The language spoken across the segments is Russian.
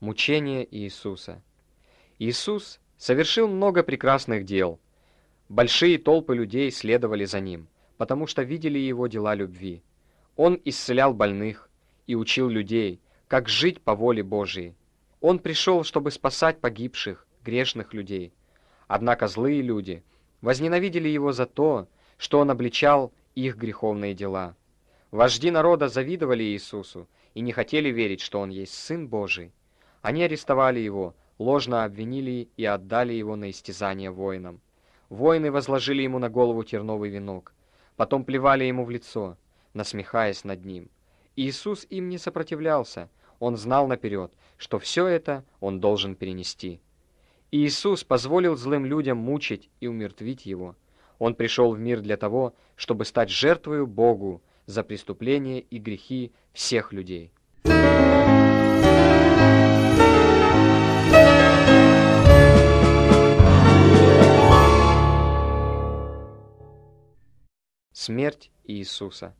Мучение Иисуса. Иисус совершил много прекрасных дел. Большие толпы людей следовали за ним, потому что видели его дела любви. Он исцелял больных и учил людей, как жить по воле Божией. Он пришел, чтобы спасать погибших, грешных людей. Однако злые люди возненавидели его за то, что он обличал их греховные дела. Вожди народа завидовали Иисусу и не хотели верить, что он есть Сын Божий. Они арестовали его, ложно обвинили и отдали его на истязание воинам. Воины возложили ему на голову терновый венок, потом плевали ему в лицо, насмехаясь над ним. Иисус им не сопротивлялся, он знал наперед, что все это он должен перенести. Иисус позволил злым людям мучить и умертвить его. Он пришел в мир для того, чтобы стать жертвою Богу за преступления и грехи всех людей. Смерть Иисуса.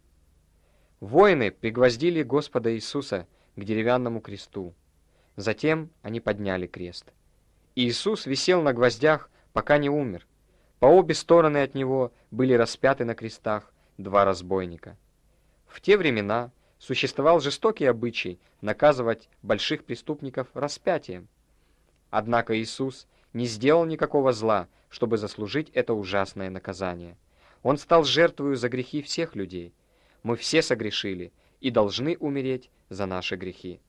Воины пригвоздили Господа Иисуса к деревянному кресту. Затем они подняли крест. Иисус висел на гвоздях, пока не умер. По обе стороны от него были распяты на крестах два разбойника. В те времена существовал жестокий обычай наказывать больших преступников распятием. Однако Иисус не сделал никакого зла, чтобы заслужить это ужасное наказание. Он стал жертвою за грехи всех людей. Мы все согрешили и должны умереть за наши грехи.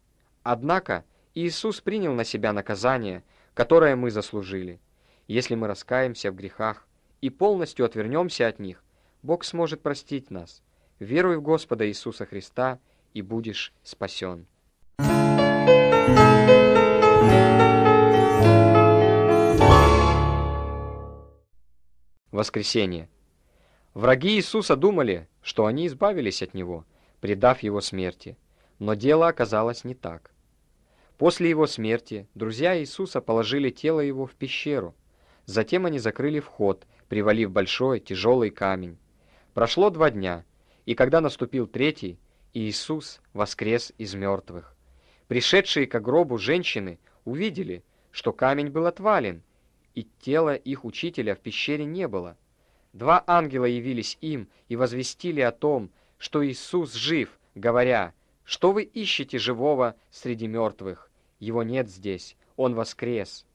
Однако Иисус принял на себя наказание, которое мы заслужили. Если мы раскаемся в грехах и полностью отвернемся от них, Бог сможет простить нас. Веруй в Господа Иисуса Христа, и будешь спасен. Воскресение. Враги Иисуса думали, что они избавились от Него, предав Его смерти, но дело оказалось не так. После Его смерти друзья Иисуса положили тело Его в пещеру, затем они закрыли вход, привалив большой тяжелый камень. Прошло два дня, и когда наступил третий, Иисус воскрес из мертвых. Пришедшие к гробу женщины увидели, что камень был отвален, и тела их учителя в пещере не было. Два ангела явились им и возвестили о том, что Иисус жив, говоря, «Что вы ищете живого среди мертвых? Его нет здесь, он воскрес».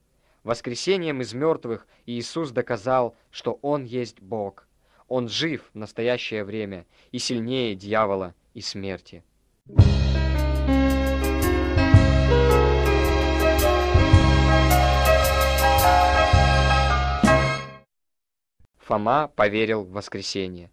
Воскресением из мертвых Иисус доказал, что Он есть Бог. Он жив в настоящее время и сильнее дьявола и смерти. Thank you. Фома поверил в воскресение.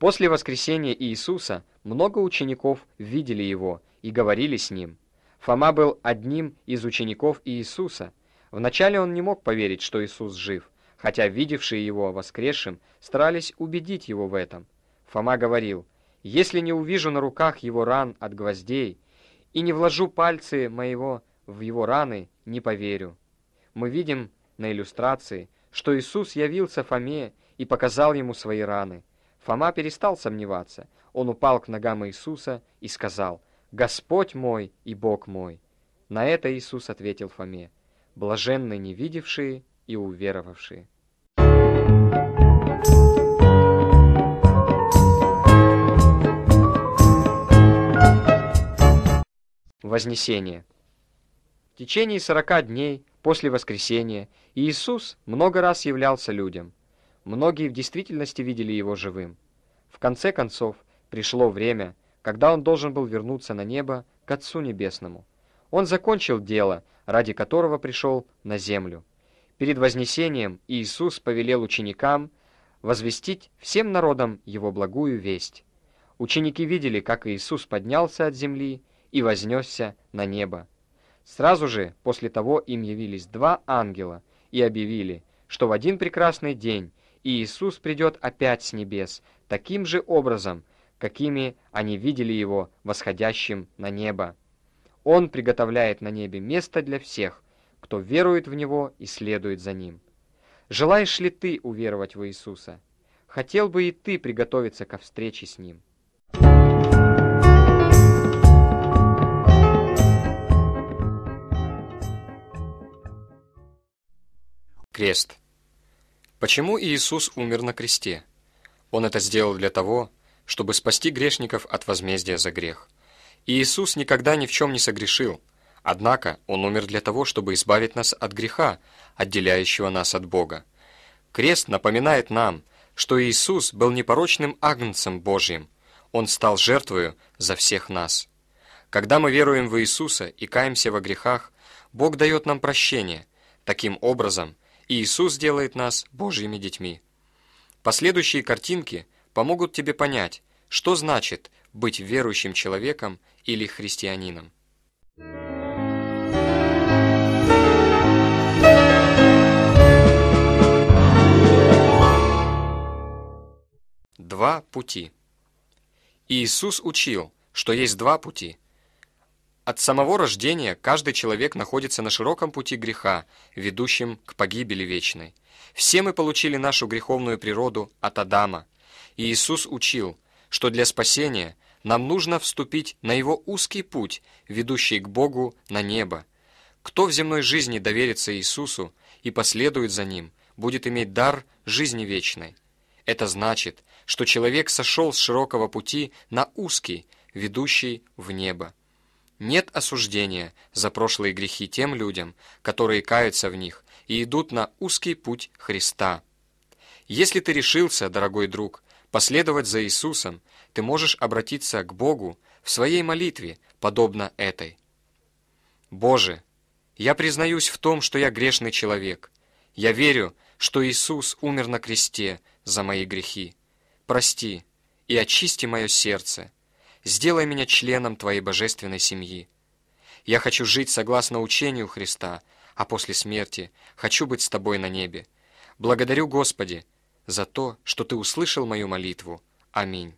После воскресения Иисуса много учеников видели его и говорили с ним. Фома был одним из учеников Иисуса. Вначале он не мог поверить, что Иисус жив, хотя видевшие его воскресшим старались убедить его в этом. Фома говорил, «Если не увижу на руках его ран от гвоздей и не вложу пальцы моего в его раны, не поверю». Мы видим на иллюстрации – что Иисус явился Фоме и показал ему свои раны. Фома перестал сомневаться. Он упал к ногам Иисуса и сказал, «Господь мой и Бог мой». На это Иисус ответил Фоме, «Блаженны невидевшие и уверовавшие». Вознесение. В течение сорока дней После воскресения Иисус много раз являлся людям. Многие в действительности видели его живым. В конце концов, пришло время, когда он должен был вернуться на небо к Отцу Небесному. Он закончил дело, ради которого пришел на землю. Перед Вознесением Иисус повелел ученикам возвестить всем народам его благую весть. Ученики видели, как Иисус поднялся от земли и вознесся на небо. Сразу же после того им явились два ангела и объявили, что в один прекрасный день Иисус придет опять с небес, таким же образом, какими они видели его восходящим на небо. Он приготовляет на небе место для всех, кто верует в него и следует за ним. Желаешь ли ты уверовать в Иисуса? Хотел бы и ты приготовиться ко встрече с ним. Крест. Почему Иисус умер на кресте? Он это сделал для того, чтобы спасти грешников от возмездия за грех. Иисус никогда ни в чем не согрешил, однако Он умер для того, чтобы избавить нас от греха, отделяющего нас от Бога. Крест напоминает нам, что Иисус был непорочным агнцем Божьим, Он стал жертвою за всех нас. Когда мы веруем в Иисуса и каемся во грехах, Бог дает нам прощение. Таким образом – и Иисус делает нас Божьими детьми. Последующие картинки помогут тебе понять, что значит быть верующим человеком или христианином. Два пути. Иисус учил, что есть два пути – от самого рождения каждый человек находится на широком пути греха, ведущем к погибели вечной. Все мы получили нашу греховную природу от Адама. И Иисус учил, что для спасения нам нужно вступить на его узкий путь, ведущий к Богу на небо. Кто в земной жизни доверится Иисусу и последует за ним, будет иметь дар жизни вечной. Это значит, что человек сошел с широкого пути на узкий, ведущий в небо. Нет осуждения за прошлые грехи тем людям, которые каются в них и идут на узкий путь Христа. Если ты решился, дорогой друг, последовать за Иисусом, ты можешь обратиться к Богу в своей молитве, подобно этой. «Боже, я признаюсь в том, что я грешный человек. Я верю, что Иисус умер на кресте за мои грехи. Прости и очисти мое сердце» сделай меня членом Твоей божественной семьи. Я хочу жить согласно учению Христа, а после смерти хочу быть с Тобой на небе. Благодарю, Господи, за то, что Ты услышал мою молитву. Аминь.